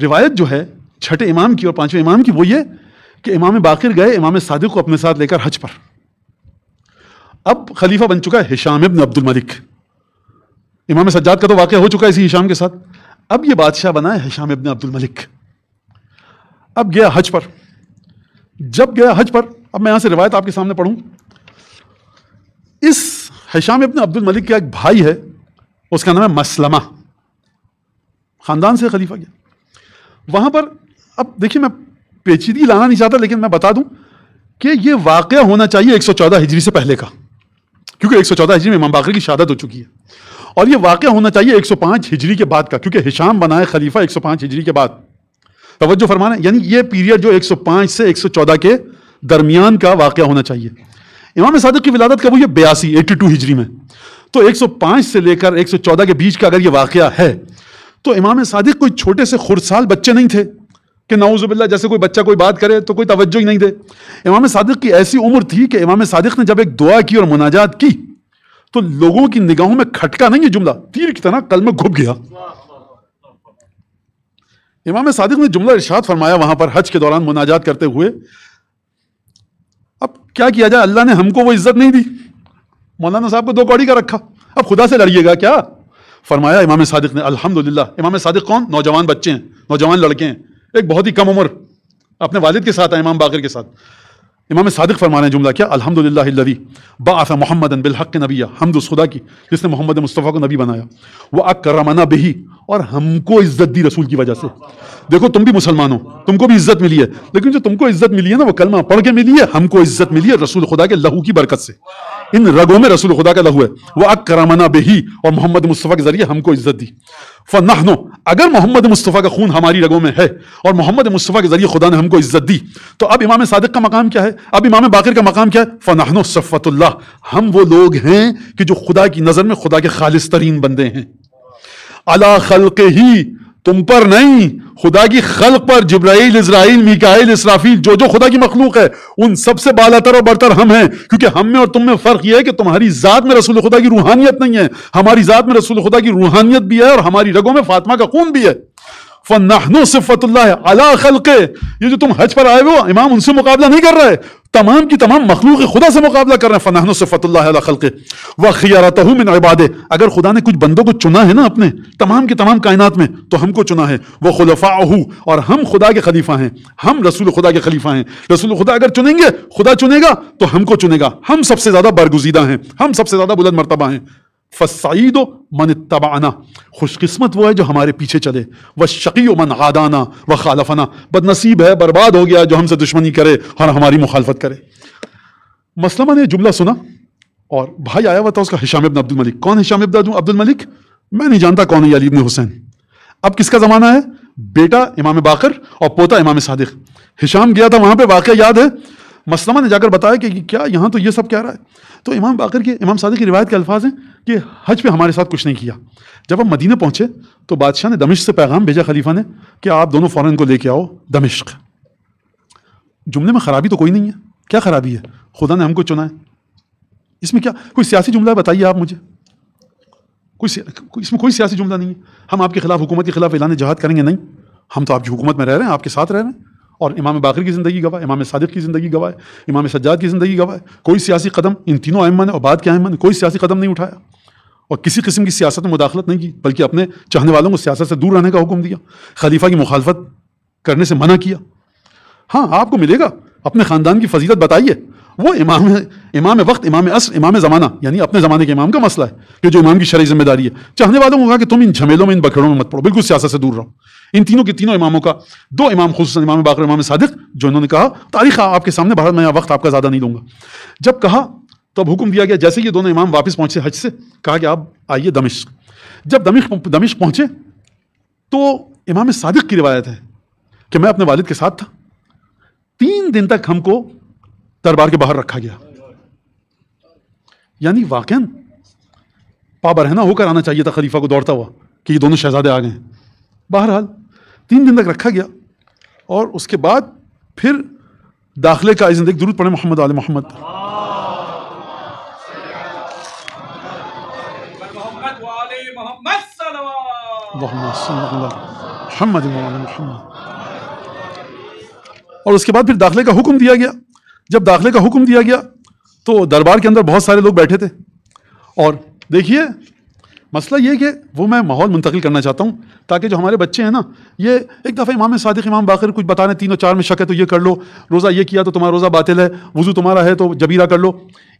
روایت جو ہے چھٹے امام کی اور پانچویں امام کی وہ یہ کہ امام باقر گئے امام صادق کو اپنے ساتھ لے کر حج پر اب خلیفہ بن چکا ہے ہشام ابن عبد الملک امام سجاد کا تو واقعہ ہو چکا ہے اسی ہشام کے ساتھ اب یہ بادشاہ بنا ہے ہشام ابن عبد الملک اب گیا حج پر جب گیا حج پر اب میں یہاں سے روایت آپ کے سامنے پڑھوں اس ہشام ابن عبد الملک کا ایک بھائی ہے اس کا نام ہے مسلمہ خاندان سے خلیفہ گیا وہاں پر اب دیکھیے میں پیچیدگی لانا نہیں چاہتا لیکن میں بتا دوں کہ یہ واقعہ ہونا چاہیے ایک سو چودہ ہجری سے پہلے کا کیونکہ ایک سو چودہ ہجری میں امام باقر کی شہادت ہو چکی ہے اور یہ واقعہ ہونا چاہیے ایک سو پانچ ہجری کے بعد کا کیونکہ ہشام بنائے خلیفہ ایک سو پانچ ہجری کے بعد توجہ فرمانا یعنی یہ پیریڈ جو ایک سو پانچ سے ایک سو چودہ کے درمیان کا واقعہ ہونا چاہیے امام صادق کی ولادت کب ہوئی ہے بیاسی ایٹی ٹو ہجری میں تو ایک سو پانچ سے لے کر ایک سو چودہ کے بیچ کا اگر یہ واقعہ ہے تو امام صادق کوئی چھوٹے سے خورسال بچے نہیں تھے کہ نعوذ باللہ جیسے کوئی بچہ کوئی بات کرے تو کوئی توجہ ہی نہیں دے امام صادق کی ایسی عمر تھی کہ امام صادق نے جب ایک دعا کی اور مناجات کی تو لوگوں کی نگاہوں میں کھٹکا نہیں ہے جملہ تیر کی طرح کل میں گھب گیا امام صادق نے جملہ ارشاد فرمایا وہاں پر حج کے دوران مناجات کرتے ہوئے اب کیا کیا جائے اللہ نے ہم کو وہ عزت نہیں دی مولانا صاحب کو دو کوڑی کا رکھا اب خدا سے لڑیے گا کیا فرمایا امام صادق نے الحمد امام صادق کون نوجوان بچے ہیں نوجوان لڑکے ہیں ایک بہت ہی کم عمر اپنے والد کے ساتھ ہیں امام باقر کے ساتھ امام صادق فرمانے جملہ کیا الحمد للہ الروی باآفا محمد بالحق کے نبی ہے حمد خدا کی جس نے محمد مصطفیٰ کو نبی بنایا وہ اک بہی اور ہم کو عزت دی رسول کی وجہ سے دیکھو تم بھی مسلمان ہو تم کو بھی عزت ملی ہے لیکن جو تم کو عزت ملی ہے نا وہ کلمہ پڑھ کے ملی ہے ہم کو عزت ملی ہے رسول خدا کے لہو کی برکت سے ان رگوں میں رسول خدا کا لہو ہے وہ اک کرامنا بہی اور محمد مصطفیٰ کے ذریعے ہم کو عزت دی فنحنو اگر محمد مصطفیٰ کا خون ہماری رگوں میں ہے اور محمد مصطفیٰ کے ذریعے خدا نے ہم کو عزت دی تو اب امام صادق کا مقام کیا ہے اب امام باقر کا مقام کیا ہے فنحنو صفت اللہ ہم وہ لوگ ہیں کہ جو خدا کی نظر میں خدا کے خالص ترین بندے ہیں اللہ خلق ہی تم پر نہیں خدا کی خلق پر جبرائیل اسرائیل میکائل اسرافیل جو جو خدا کی مخلوق ہے ان سب سے بالا تر اور برتر ہم ہیں کیونکہ ہم میں اور تم میں فرق یہ ہے کہ تمہاری ذات میں رسول خدا کی روحانیت نہیں ہے ہماری ذات میں رسول خدا کی روحانیت بھی ہے اور ہماری رگوں میں فاطمہ کا خون بھی ہے خلق یہ جو تم حج پر آئے ہو امام ان سے مقابلہ نہیں کر رہا ہے تمام کی تمام مخلوق خدا سے مقابلہ کر رہے ہیں صفت اللہ علی خلق و خیالات اگر خدا نے کچھ بندوں کو چنا ہے نا اپنے تمام کی تمام کائنات میں تو ہم کو چنا ہے وہ اور ہم خدا کے خلیفہ ہیں ہم رسول خدا کے خلیفہ ہیں رسول خدا اگر چنیں گے خدا چنے گا تو ہم کو چنے گا ہم سب سے زیادہ برگزیدہ ہیں ہم سب سے زیادہ بلند مرتبہ ہیں فسعید و من تبا خوش قسمت وہ ہے جو ہمارے پیچھے چلے وہ شقی و من آدانہ و خالفانہ بد نصیب ہے برباد ہو گیا جو ہم سے دشمنی کرے اور ہماری مخالفت کرے مسلما نے جملہ سنا اور بھائی آیا ہوا تھا اس کا ہشام ابن عبد الملک کون حشام ابن عبد الملک میں نہیں جانتا کون ہے علی ابن حسین اب کس کا زمانہ ہے بیٹا امام باقر اور پوتا امام صادق ہشام گیا تھا وہاں پہ واقعہ یاد ہے مسلمہ نے جا کر بتایا کہ کیا یہاں تو یہ سب کہہ رہا ہے تو امام باقر کے امام صادق کی روایت کے الفاظ ہیں کہ حج پہ ہمارے ساتھ کچھ نہیں کیا جب ہم مدینہ پہنچے تو بادشاہ نے دمشق سے پیغام بھیجا خلیفہ نے کہ آپ دونوں فوراً کو لے کے آؤ دمشق جملے میں خرابی تو کوئی نہیں ہے کیا خرابی ہے خدا نے ہم کو چنا ہے اس میں کیا کوئی سیاسی جملہ بتائیے آپ مجھے کوئی اس میں کوئی سیاسی جملہ نہیں ہے ہم آپ کے خلاف حکومت کے خلاف اعلان جہاد کریں گے نہیں ہم تو آپ کی حکومت میں رہ رہے ہیں آپ کے ساتھ رہ رہے ہیں اور امام باقر کی زندگی گواہ امام صادق کی زندگی گواہ امام سجاد کی زندگی گواہ کوئی سیاسی قدم ان تینوں نے اور بعد کے نے کوئی سیاسی قدم نہیں اٹھایا اور کسی قسم کی سیاست میں مداخلت نہیں کی بلکہ اپنے چاہنے والوں کو سیاست سے دور رہنے کا حکم دیا خلیفہ کی مخالفت کرنے سے منع کیا ہاں آپ کو ملے گا اپنے خاندان کی فضیلت بتائیے وہ امام امام وقت امام اصل امام زمانہ یعنی اپنے زمانے کے امام کا مسئلہ ہے کہ جو امام کی شرعی ذمہ داری ہے چاہنے والوں کو کہا کہ تم ان جھمیلوں میں ان بکھڑوں میں مت پڑو بالکل سیاست سے دور رہو ان تینوں کے تینوں اماموں کا دو امام خصوصاً امام باقر امام صادق جو انہوں نے کہا تاریخ آپ کے سامنے بھارت میں وقت آپ کا زیادہ نہیں دوں گا جب کہا تب حکم دیا گیا جیسے یہ دونوں امام واپس پہنچے حج سے کہا کہ آپ آئیے دمش جب دمش دمش پہنچے تو امام صادق کی روایت ہے کہ میں اپنے والد کے ساتھ تھا تین دن تک ہم کو دربار کے باہر رکھا گیا یعنی واقع پابرہنا ہو کر آنا چاہیے تھا خلیفہ کو دوڑتا ہوا کہ یہ دونوں شہزادے آ گئے ہیں بہرحال تین دن تک رکھا گیا اور اس کے بعد پھر داخلے کا زندگی درود پڑے محمد محمد محمد اور اس کے بعد پھر داخلے کا حکم دیا گیا جب داخلے کا حکم دیا گیا تو دربار کے اندر بہت سارے لوگ بیٹھے تھے اور دیکھیے مسئلہ یہ کہ وہ میں ماحول منتقل کرنا چاہتا ہوں تاکہ جو ہمارے بچے ہیں نا یہ ایک دفعہ امام صادق امام باقر کچھ بتانے تینوں چار میں شک ہے تو یہ کر لو روزہ یہ کیا تو تمہارا روزہ باطل ہے وضو تمہارا ہے تو جبیرہ کر لو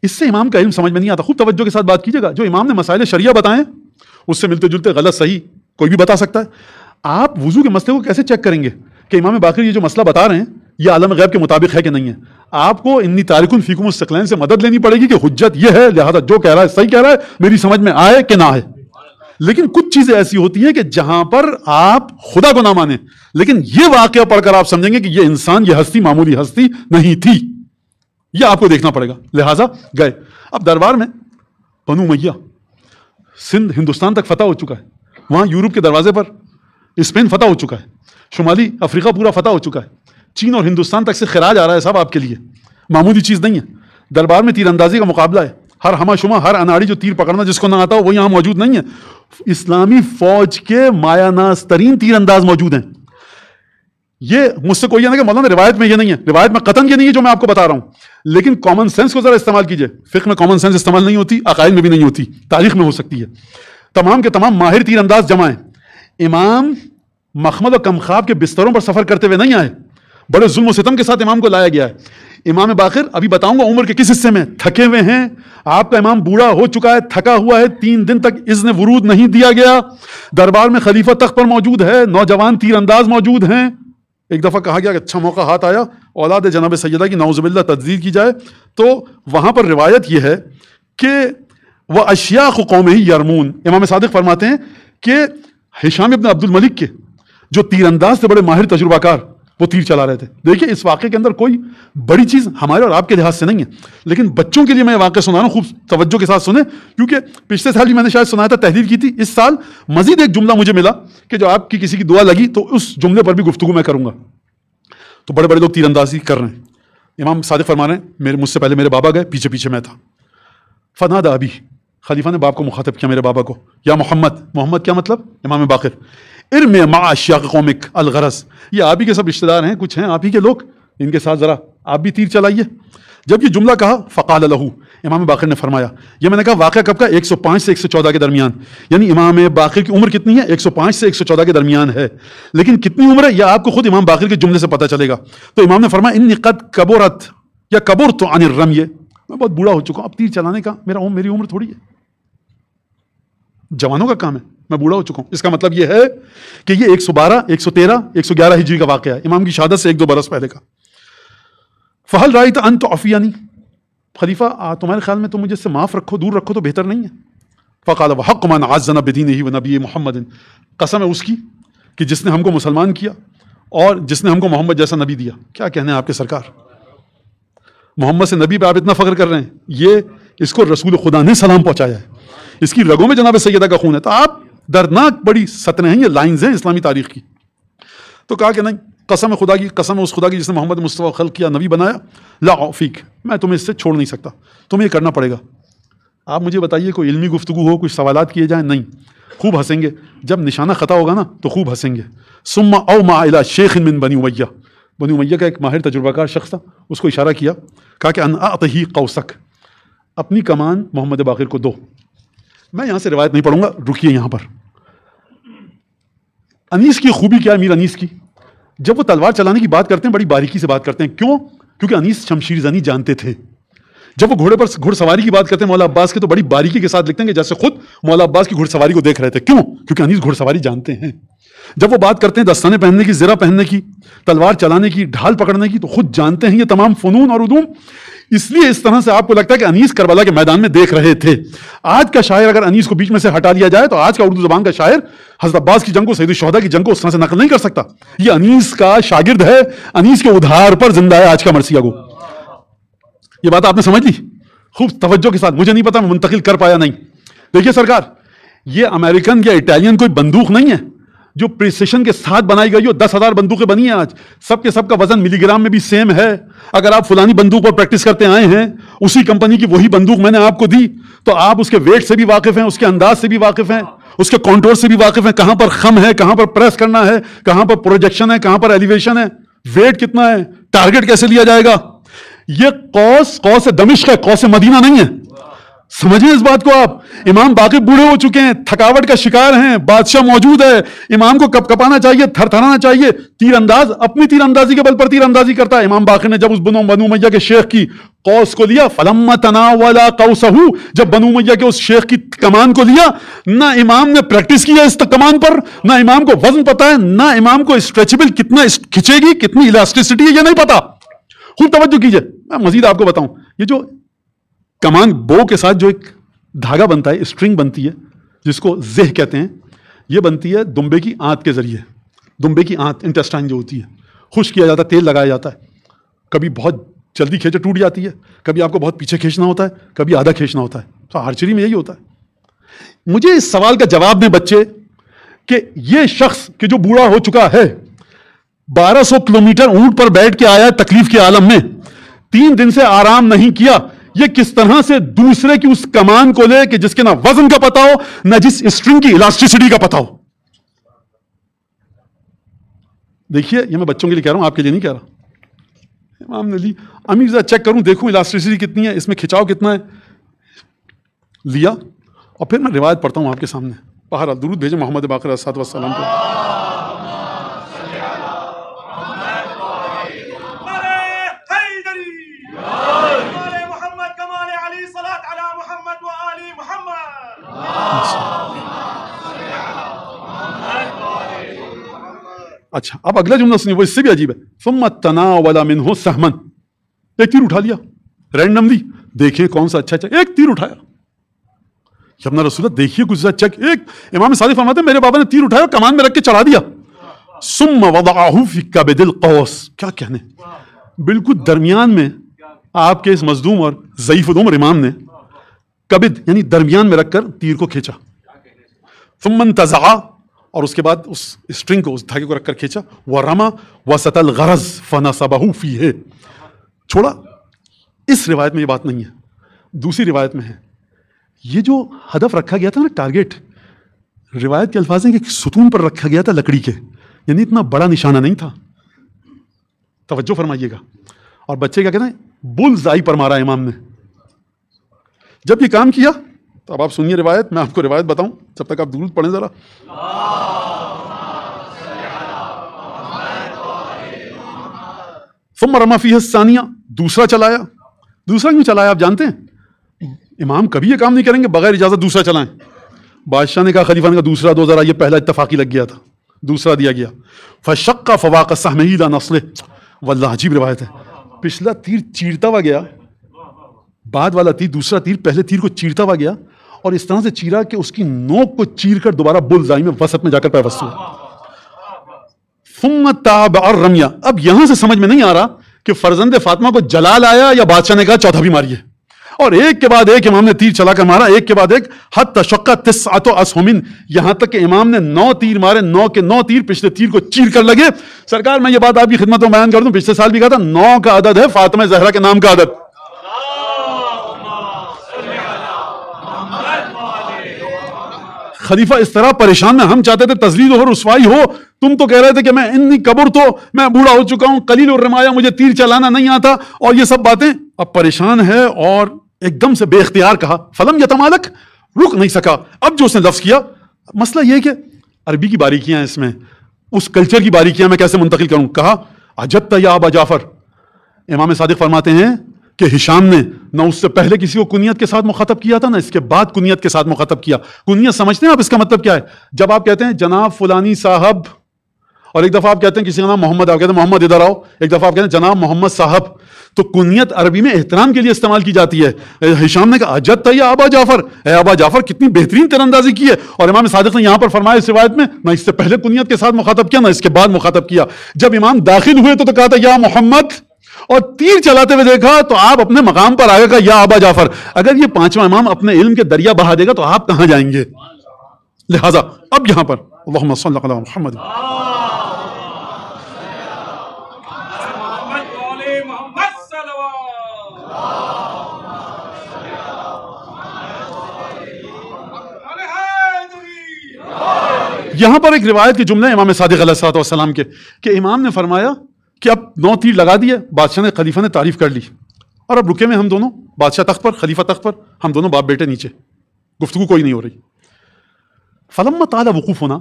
اس سے امام کا علم سمجھ میں نہیں آتا خوب توجہ کے ساتھ بات کیجیے گا جو امام نے مسائل شریعہ بتائیں اس سے ملتے جلتے غلط صحیح کوئی بھی بتا سکتا ہے آپ وضو کے مسئلے کو کیسے چیک کریں گے کہ امام باقر یہ جو مسئلہ بتا رہے ہیں یہ عالم غیب کے مطابق ہے کہ نہیں ہے آپ کو انی تارکن فیکم السکلین سے مدد لینی پڑے گی کہ حجت یہ ہے لہذا جو کہہ رہا ہے صحیح کہہ رہا ہے میری سمجھ میں آئے کہ نہ آئے لیکن کچھ چیزیں ایسی ہوتی ہیں کہ جہاں پر آپ خدا کو نہ مانیں لیکن یہ واقعہ پڑھ کر آپ سمجھیں گے کہ یہ انسان یہ ہستی معمولی ہستی نہیں تھی یہ آپ کو دیکھنا پڑے گا لہٰذا گئے اب دربار میں پنو میاں سندھ ہندوستان تک فتح ہو چکا ہے وہاں یورپ کے دروازے پر اسپین فتح ہو چکا ہے شمالی افریقہ پورا فتح ہو چکا ہے چین اور ہندوستان تک سے خراج آ رہا ہے صاحب آپ کے لیے معمولی چیز نہیں ہے دربار میں تیر اندازی کا مقابلہ ہے ہر ہما شما ہر اناڑی جو تیر پکڑنا جس کو نہ آتا ہو وہ یہاں موجود نہیں ہے اسلامی فوج کے مایا ناز ترین تیر انداز موجود ہیں یہ مجھ سے کوئی یہ نہیں کہ مولانا روایت میں یہ نہیں ہے روایت میں قتم یہ نہیں ہے جو میں آپ کو بتا رہا ہوں لیکن کامن سینس کو ذرا استعمال کیجیے فکر میں کامن سینس استعمال نہیں ہوتی عقائد میں بھی نہیں ہوتی تاریخ میں ہو سکتی ہے تمام کے تمام ماہر تیر انداز جمع ہیں امام مخمد و کمخواب کے بستروں پر سفر کرتے ہوئے نہیں آئے بڑے ظلم و ستم کے ساتھ امام کو لایا گیا ہے امام باخر ابھی بتاؤں گا عمر کے کس حصے میں تھکے ہوئے ہیں آپ کا امام بوڑھا ہو چکا ہے تھکا ہوا ہے تین دن تک اذن ورود نہیں دیا گیا دربار میں خلیفہ تخ پر موجود ہے نوجوان تیر انداز موجود ہیں ایک دفعہ کہا گیا کہ اچھا موقع ہاتھ آیا اولاد جناب سیدہ کی نوزب اللہ تجدید کی جائے تو وہاں پر روایت یہ ہے کہ وہ اشیا قوم ہی یارمون امام صادق فرماتے ہیں کہ ہشام ابن عبد الملک کے جو تیر انداز سے بڑے ماہر تجربہ کار وہ تیر چلا رہے تھے دیکھیے اس واقعے کے اندر کوئی بڑی چیز ہمارے اور آپ کے لحاظ سے نہیں ہے لیکن بچوں کے لیے میں واقعہ سنا رہا ہوں خوب توجہ کے ساتھ سنیں کیونکہ پچھلے سال بھی میں نے شاید سنایا تھا تحریر کی تھی اس سال مزید ایک جملہ مجھے ملا کہ جو آپ کی کسی کی دعا لگی تو اس جملے پر بھی گفتگو میں کروں گا تو بڑے بڑے لوگ تیر اندازی کر رہے ہیں امام صادق فرما رہے ہیں میرے مجھ سے پہلے میرے بابا گئے پیچھے پیچھے میں تھا فنا دا ابھی خلیفہ نے باپ کو مخاطب کیا میرے بابا کو یا محمد محمد کیا مطلب امام باقر ارم معاشیا کا قومک الغرض یہ آپ ہی کے سب رشتے دار ہیں کچھ ہیں آپ ہی کے لوگ ان کے ساتھ ذرا آپ بھی تیر چلائیے جب یہ جملہ کہا فقال لہو امام باقر نے فرمایا یہ میں نے کہا واقعہ کب کا ایک سو پانچ سے ایک سو چودہ کے درمیان یعنی امام باقر کی عمر کتنی ہے ایک سو پانچ سے ایک سو چودہ کے درمیان ہے لیکن کتنی عمر ہے یہ آپ کو خود امام باقر کے جملے سے پتہ چلے گا تو امام نے فرمایا ان قد قبورت یا قبر تو عن یہ میں بہت بوڑھا ہو چکا ہوں اب تیر چلانے کا میرا عمر میری عمر تھوڑی ہے جوانوں کا کام ہے میں بوڑھا ہو چکا ہوں اس کا مطلب یہ ہے کہ یہ ایک سو بارہ ایک سو تیرہ ایک سو گیارہ ہجری کا واقعہ ہے امام کی شہادت سے ایک دو برس پہلے کا فہل رائے تو ان افیانی خلیفہ تمہارے خیال میں تم اس سے معاف رکھو دور رکھو تو بہتر نہیں ہے فقال و حق ہی نبی محمد قسم ہے اس کی کہ جس نے ہم کو مسلمان کیا اور جس نے ہم کو محمد جیسا نبی دیا کیا کہنا ہے آپ کے سرکار محمد سے نبی پہ آپ اتنا فخر کر رہے ہیں یہ اس کو رسول خدا نے سلام پہنچایا ہے اس کی رگوں میں جناب سیدہ کا خون ہے تو آپ دردناک بڑی سطح ہیں یہ لائنز ہیں اسلامی تاریخ کی تو کہا کہ نہیں قسم خدا کی قسم اس خدا کی جس نے محمد مصطفیٰ خلق کیا نبی بنایا لا فیق میں تمہیں اس سے چھوڑ نہیں سکتا تمہیں یہ کرنا پڑے گا آپ مجھے بتائیے کوئی علمی گفتگو ہو کچھ سوالات کیے جائیں نہیں خوب ہنسیں گے جب نشانہ خطا ہوگا نا تو خوب ہنسیں گے سما او ما الا شیخ من بنی بنی امیہ کا ایک ماہر تجربہ کار شخص تھا اس کو اشارہ کیا کہا کہ ان ہی قوسک اپنی کمان محمد باقر کو دو میں یہاں سے روایت نہیں پڑھوں گا رکیے یہاں پر انیس کی خوبی کیا ہے میر انیس کی جب وہ تلوار چلانے کی بات کرتے ہیں بڑی باریکی سے بات کرتے ہیں کیوں کیونکہ انیس شمشیر زنی جانتے تھے جب وہ گھوڑے پر گھوڑ سواری کی بات کرتے ہیں مولا عباس کے تو بڑی باریکی کے ساتھ لکھتے ہیں جیسے خود مولا عباس کی گھوڑ سواری کو دیکھ رہے تھے کیوں کیونکہ انیس گھوڑ سواری جانتے ہیں جب وہ بات کرتے ہیں دستانے پہننے کی زیرہ پہننے کی تلوار چلانے کی ڈھال پکڑنے کی تو خود جانتے ہیں یہ تمام فنون اور ادوم اس لیے اس طرح سے آپ کو لگتا ہے کہ انیس کربلا کے میدان میں دیکھ رہے تھے آج کا شاعر اگر انیس کو بیچ میں سے ہٹا دیا جائے تو آج کا اردو زبان کا شاعر حضرت عباس کی جنگ کو سعید الشہدہ کی جنگ کو اس طرح سے نقل نہیں کر سکتا یہ انیس کا شاگرد ہے انیس کے ادھار پر زندہ ہے آج کا مرثیہ کو یہ بات آپ نے سمجھ لی خوب توجہ کے ساتھ مجھے نہیں پتا میں منتقل کر پایا نہیں دیکھیے سرکار یہ امریکن یا اٹالین کوئی بندوق نہیں ہے جو پریسیشن کے ساتھ بنائی گئی ہو دس ہزار بندوقیں بنی ہیں آج سب کے سب کا وزن ملی گرام میں بھی سیم ہے اگر آپ فلانی بندوق پر پریکٹس کرتے آئے ہیں اسی کمپنی کی وہی بندوق میں نے آپ کو دی تو آپ اس کے ویٹ سے بھی واقف ہیں اس کے انداز سے بھی واقف ہیں اس کے کانٹور سے بھی واقف ہیں کہاں پر خم ہے کہاں پر پریس کرنا ہے کہاں پر پروجیکشن ہے کہاں پر ایلیویشن ہے ویٹ کتنا ہے ٹارگٹ کیسے لیا جائے گا یہ قوس دمشق ہے قوس مدینہ نہیں ہے سمجھیں اس بات کو آپ امام باقی بوڑھے ہو چکے ہیں تھکاوٹ کا شکار ہیں بادشاہ موجود ہے امام کو کپ کپانا چاہیے تھر تھرانا چاہیے تیر انداز اپنی تیر اندازی کے بل پر تیر اندازی کرتا ہے امام باقی نے جب اس بنو بنو میاں کے شیخ کی قوس کو لیا فلم تنا والا کو جب بنو میاں کے اس شیخ کی کمان کو لیا نہ امام نے پریکٹس کیا اس کمان پر نہ امام کو وزن پتا ہے نہ امام کو اسٹریچبل کتنا کھچے گی کتنی الاسٹسٹی ہے یہ نہیں پتا خوب توجہ کیجیے میں مزید آپ کو بتاؤں یہ جو کمان بو کے ساتھ جو ایک دھاگا بنتا ہے اسٹرنگ بنتی ہے جس کو زہ کہتے ہیں یہ بنتی ہے دمبے کی آنت کے ذریعے دمبے کی آنت انٹسٹائن جو ہوتی ہے خشک کیا جاتا ہے تیل لگایا جاتا ہے کبھی بہت جلدی کھینچے ٹوٹ جاتی ہے کبھی آپ کو بہت پیچھے کھینچنا ہوتا ہے کبھی آدھا کھینچنا ہوتا ہے تو آرچری میں یہی ہوتا ہے مجھے اس سوال کا جواب دیں بچے کہ یہ شخص کہ جو بوڑھا ہو چکا ہے بارہ سو کلو میٹر اونٹ پر بیٹھ کے آیا تکلیف کے عالم میں تین دن سے آرام نہیں کیا یہ کس طرح سے دوسرے کی اس کمان کو لے کہ جس کے نہ وزن کا پتا ہو نہ جس اسٹرنگ کی الاسٹیسٹی کا پتا ہو دیکھیے یہ میں بچوں کے لیے کہہ رہا ہوں آپ کے لیے نہیں کہہ رہا امام نے لی امیر چیک کروں دیکھوں الاسٹیسٹی کتنی ہے اس میں کھچاؤ کتنا ہے لیا اور پھر میں روایت پڑھتا ہوں آپ کے سامنے بہرحال درود بھیجے محمد باقر کو اچھا اب اگلا جملہ سنیے وہ اس سے بھی عجیب ہے ثم تناول منه سهما ایک تیر اٹھا لیا رینڈملی دیکھیں کون سا اچھا اچھا ایک تیر اٹھایا اپنا رسول اللہ دیکھیے کچھ چیک ایک امام صادق فرماتے ہیں میرے بابا نے تیر اٹھایا اور کمان میں رکھ کے چڑھا دیا ثم وضعه فی کبد القوس کیا کہنے بالکل درمیان میں آپ کے اس مظلوم اور ضعیف العمر امام نے کبد یعنی درمیان میں رکھ کر تیر کو کھینچا ثم تزا اور اس کے بعد اس اسٹرنگ کو اس دھاگے کو رکھ کر کھینچا وہ رما و سطل غرض فنا فی ہے چھوڑا اس روایت میں یہ بات نہیں ہے دوسری روایت میں ہے یہ جو ہدف رکھا گیا تھا نا ٹارگیٹ روایت کے الفاظ ہیں کہ ستون پر رکھا گیا تھا لکڑی کے یعنی اتنا بڑا نشانہ نہیں تھا توجہ فرمائیے گا اور بچے کیا کہتے ہیں بلزائی پر مارا امام نے جب یہ کام کیا تو اب آپ سنیے روایت میں آپ کو روایت بتاؤں جب تک آپ درود پڑھیں ذرا فمر فی حسانیہ دوسرا چلایا دوسرا کیوں چلایا آپ جانتے ہیں امام کبھی یہ کام نہیں کریں گے بغیر اجازت دوسرا چلائیں بادشاہ نے کہا خلیفہ نے کہا دوسرا دو ذرا یہ پہلا اتفاقی لگ گیا تھا دوسرا دیا گیا فشق کا فواق سہ مہیلا نسل وہ عجیب روایت ہے پچھلا تیر چیرتا ہوا گیا بعد والا تیر دوسرا تیر پہلے تیر کو چیرتا ہوا گیا اور اس طرح سے چیرا کہ اس کی نوک کو چیر کر دوبارہ بل زائی میں وسط میں جا کر پیوست ہوا ثم تاب اور رمیا اب یہاں سے سمجھ میں نہیں آ رہا کہ فرزند فاطمہ کو جلال آیا یا بادشاہ نے کہا چوتھا بھی ماری ہے اور ایک کے بعد ایک امام نے تیر چلا کر مارا ایک کے بعد ایک حد تشقہ تس آتو اس یہاں تک کہ امام نے نو تیر مارے نو کے نو تیر پچھلے تیر کو چیر کر لگے سرکار میں یہ بات آپ کی خدمت میں بیان کر دوں پچھلے سال بھی کہا تھا نو کا عدد ہے فاطمہ زہرہ کے نام کا عدد خلیفہ اس طرح پریشان میں ہم چاہتے تھے تزلید ہو رسوائی ہو تم تو کہہ رہے تھے کہ میں انی قبر تو میں بوڑھا ہو چکا ہوں قلیل اور رمایا مجھے تیر چلانا نہیں آتا اور یہ سب باتیں اب پریشان ہے اور ایک دم سے بے اختیار کہا فلم یا تمالک رک نہیں سکا اب جو اس نے لفظ کیا مسئلہ یہ کہ عربی کی باریکیاں ہیں اس میں اس کلچر کی باریکیاں میں کیسے منتقل کروں کہا عجب یا ابا جعفر امام صادق فرماتے ہیں کہ ہشام نے نہ اس سے پہلے کسی کو کنیت کے ساتھ مخاطب کیا تھا نہ اس کے بعد کنیت کے ساتھ مخاطب کیا کنیت سمجھتے ہیں آپ اس کا مطلب کیا ہے جب آپ کہتے ہیں جناب فلانی صاحب اور ایک دفعہ آپ کہتے ہیں کسی کا نام محمد آپ کہتے ہیں محمد ادھر آؤ ایک دفعہ آپ کہتے ہیں جناب محمد صاحب تو کنیت عربی میں احترام کے لیے استعمال کی جاتی ہے ہشام نے کہا جد تھا یہ آبا جعفر اے آبا جعفر کتنی بہترین تر اندازی کی ہے اور امام صادق نے یہاں پر فرمایا اس روایت میں نہ اس سے پہلے کنیت کے ساتھ مخاطب کیا نہ اس کے بعد مخاطب کیا جب امام داخل ہوئے تو, تو کہا تھا یا محمد اور تیر چلاتے ہوئے دیکھا تو آپ اپنے مقام پر آگے گا یا آبا جعفر اگر یہ پانچواں امام اپنے علم کے دریا بہا دے گا تو آپ کہاں جائیں گے لہذا اب یہاں پر اللہم صلی اللہ محمد یہاں پر ایک روایت کے جملے امام صادق علیہ السلام کے کہ امام نے فرمایا کہ اب نو تیر لگا دیے بادشاہ نے خلیفہ نے تعریف کر لی اور اب رکے میں ہم دونوں بادشاہ تخت پر خلیفہ تخت پر ہم دونوں باپ بیٹے نیچے گفتگو کوئی نہیں ہو رہی فلم تعالیٰ وقوف ہونا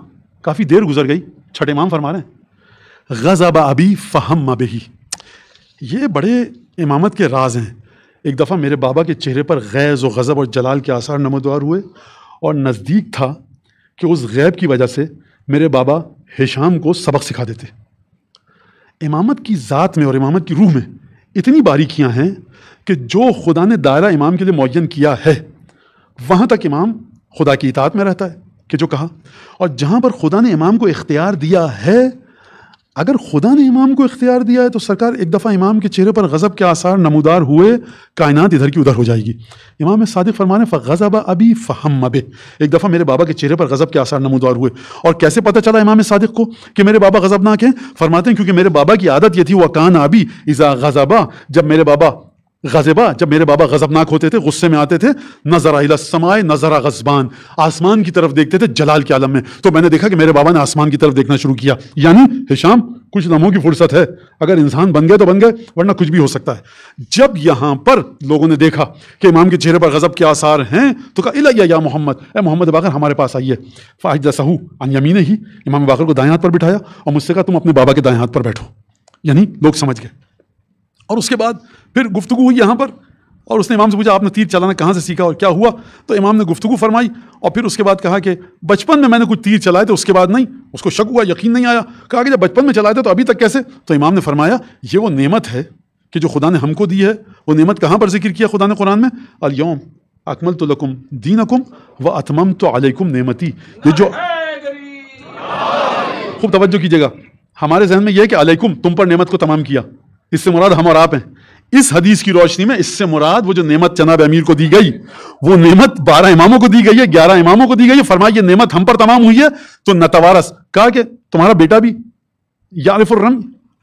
کافی دیر گزر گئی چھٹے امام فرما رہے ہیں غزہ با ابی فہم مبہی یہ بڑے امامت کے راز ہیں ایک دفعہ میرے بابا کے چہرے پر غیظ و غضب اور جلال کے آثار نمودوار ہوئے اور نزدیک تھا کہ اس غیب کی وجہ سے میرے بابا ہیشام کو سبق سکھا دیتے امامت کی ذات میں اور امامت کی روح میں اتنی باریکیاں ہیں کہ جو خدا نے دائرہ امام کے لیے معین کیا ہے وہاں تک امام خدا کی اطاعت میں رہتا ہے کہ جو کہا اور جہاں پر خدا نے امام کو اختیار دیا ہے اگر خدا نے امام کو اختیار دیا ہے تو سرکار ایک دفعہ امام کے چہرے پر غضب کے آثار نمودار ہوئے کائنات ادھر کی ادھر ہو جائے گی امام صادق فرمانے فغضب ابی فہم اب ایک دفعہ میرے بابا کے چہرے پر غضب کے آثار نمودار ہوئے اور کیسے پتہ چلا امام صادق کو کہ میرے بابا غضب ناک ہیں فرماتے ہیں کیونکہ میرے بابا کی عادت یہ تھی وہ کان آبی ازا غضبہ جب میرے بابا غزبہ جب میرے بابا غزبناک ہوتے تھے غصے میں آتے تھے نظر سمائے نظر غزبان آسمان کی طرف دیکھتے تھے جلال کے عالم میں تو میں نے دیکھا کہ میرے بابا نے آسمان کی طرف دیکھنا شروع کیا یعنی ہشام کچھ لمحوں کی فرصت ہے اگر انسان بن گئے تو بن گئے ورنہ کچھ بھی ہو سکتا ہے جب یہاں پر لوگوں نے دیکھا کہ امام کے چہرے پر غزب کے آثار ہیں تو کہا ال یا محمد اے محمد باقر ہمارے پاس آئیے فاحدہ سہو ان یمین ہی امام باقر کو دائیں ہاتھ پر بٹھایا اور مجھ سے کہا تم اپنے بابا کے دائیں ہاتھ پر بیٹھو یعنی لوگ سمجھ گئے اور اس کے بعد پھر گفتگو ہوئی یہاں پر اور اس نے امام سے پوچھا آپ نے تیر چلانا کہاں سے سیکھا اور کیا ہوا تو امام نے گفتگو فرمائی اور پھر اس کے بعد کہا کہ بچپن میں میں نے کچھ تیر چلائے تھے اس کے بعد نہیں اس کو شک ہوا یقین نہیں آیا کہا کہ جب بچپن میں چلائے تھے تو ابھی تک کیسے تو امام نے فرمایا یہ وہ نعمت ہے کہ جو خدا نے ہم کو دی ہے وہ نعمت کہاں پر ذکر کیا خدا نے قرآن میں الوم اکمل تو لکم دین اکم و اتمم تو علیکم نعمتی یہ جو خوب توجہ کیجیے گا ہمارے ذہن میں یہ ہے کہ علیکم تم پر نعمت کو تمام کیا اس سے مراد ہم اور آپ ہیں اس حدیث کی روشنی میں اس سے مراد وہ جو نعمت امیر کو دی گئی وہ نعمت بارہ اماموں کو دی گئی ہے گیارہ اماموں کو دی گئی ہے یہ نعمت ہم پر تمام ہوئی ہے تو نتوارس کہا کہ تمہارا بیٹا بھی یارف الرم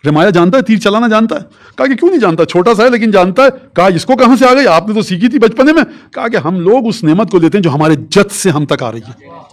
رمایا جانتا ہے تیر چلانا جانتا ہے کہا کہ کیوں نہیں جانتا چھوٹا سا ہے لیکن جانتا ہے کہا اس کو کہاں سے آ گئی آپ نے تو سیکھی تھی بچپنے میں کہا کہ ہم لوگ اس نعمت کو دیتے ہیں جو ہمارے جد سے ہم تک آ رہی ہے